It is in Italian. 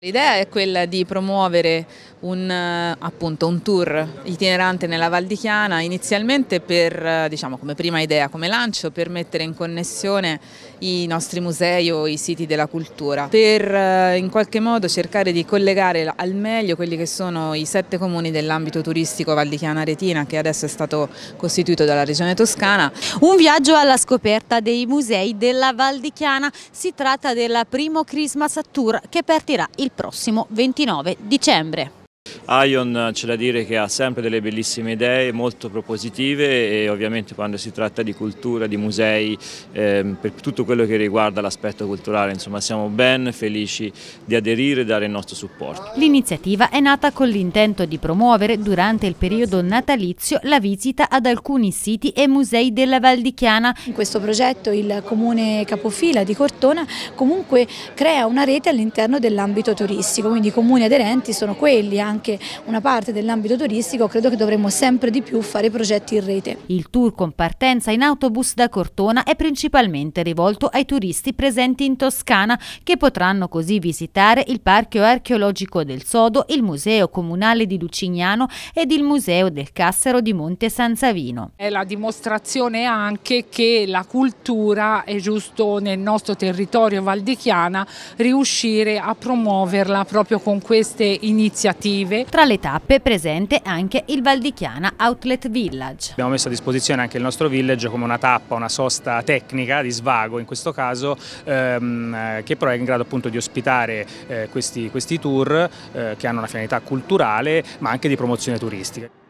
L'idea è quella di promuovere un, eh, appunto, un, tour itinerante nella Val di Chiana inizialmente per, eh, diciamo, come prima idea, come lancio, per mettere in connessione i nostri musei o i siti della cultura, per eh, in qualche modo cercare di collegare al meglio quelli che sono i sette comuni dell'ambito turistico Val di Chiana Retina che adesso è stato costituito dalla regione toscana. Un viaggio alla scoperta dei musei della Val di Chiana, si tratta del primo Christmas Tour che partirà il il prossimo 29 dicembre. Ion eh, c'è da dire che ha sempre delle bellissime idee, molto propositive e ovviamente quando si tratta di cultura, di musei, eh, per tutto quello che riguarda l'aspetto culturale, insomma siamo ben felici di aderire e dare il nostro supporto. L'iniziativa è nata con l'intento di promuovere durante il periodo natalizio la visita ad alcuni siti e musei della Val di Chiana. In questo progetto il comune capofila di Cortona comunque crea una rete all'interno dell'ambito turistico, quindi i comuni aderenti sono quelli anche una parte dell'ambito turistico, credo che dovremmo sempre di più fare progetti in rete. Il tour con partenza in autobus da Cortona è principalmente rivolto ai turisti presenti in Toscana che potranno così visitare il Parco Archeologico del Sodo, il Museo Comunale di Lucignano ed il Museo del Cassero di Monte San Savino. È la dimostrazione anche che la cultura è giusto nel nostro territorio valdichiana riuscire a promuoverla proprio con queste iniziative tra le tappe presente anche il Valdichiana Outlet Village. Abbiamo messo a disposizione anche il nostro village come una tappa, una sosta tecnica di svago in questo caso, ehm, eh, che però è in grado appunto di ospitare eh, questi, questi, tour eh, che hanno una finalità culturale ma anche di promozione turistica.